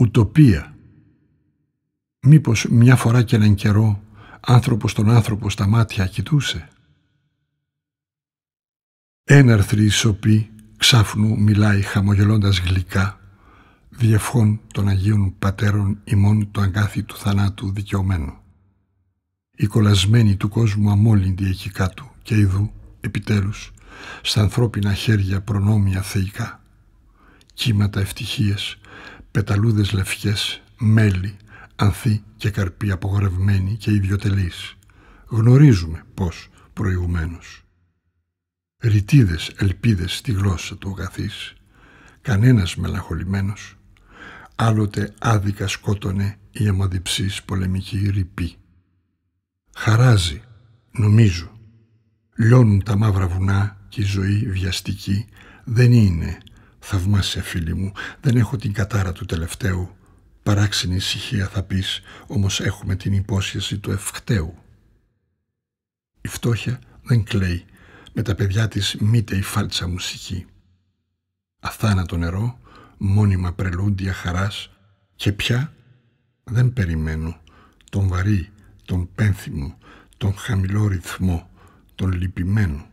ουτοπία. Μήπως μια φορά και έναν καιρό άνθρωπος τον άνθρωπο στα μάτια κοιτούσε. Έναρθρη η σοπή ξάφνου μιλάει χαμογελώντας γλυκά διευχών των Αγίων Πατέρων ημών το αγκάθι του θανάτου δικαιωμένου. Η κολλασμένη του κόσμου αμόλυντη εκεί κάτω και ειδού, επιτέλους, στα ανθρώπινα χέρια προνόμια θεϊκά. Κύματα ευτυχίες πεταλούδες λευκές, μέλι, ανθή και καρπή απογορευμένη και ιδιοτελής. Γνωρίζουμε πώς προηγουμένως. Ρητίδες ελπίδες στη γλώσσα του αγαθής, κανένας μελαγχολημένος, άλλοτε άδικα σκότωνε η αμαδιψής πολεμική ρηπή. Χαράζει, νομίζω, λιώνουν τα μαύρα βουνά και η ζωή βιαστική δεν είναι Θαυμάσαι, φίλη μου, δεν έχω την κατάρα του τελευταίου. Παράξενη ησυχία θα πεις, όμως έχουμε την υπόσχεση του ευχταίου. Η φτώχεια δεν κλαίει, με τα παιδιά της μήτε η φάλτσα μουσική. Αθάνατο νερό, μόνιμα πρελούντια χαράς και πια δεν περιμένω τον βαρύ, τον πένθυμο, τον χαμηλό ρυθμό, τον λυπημένο.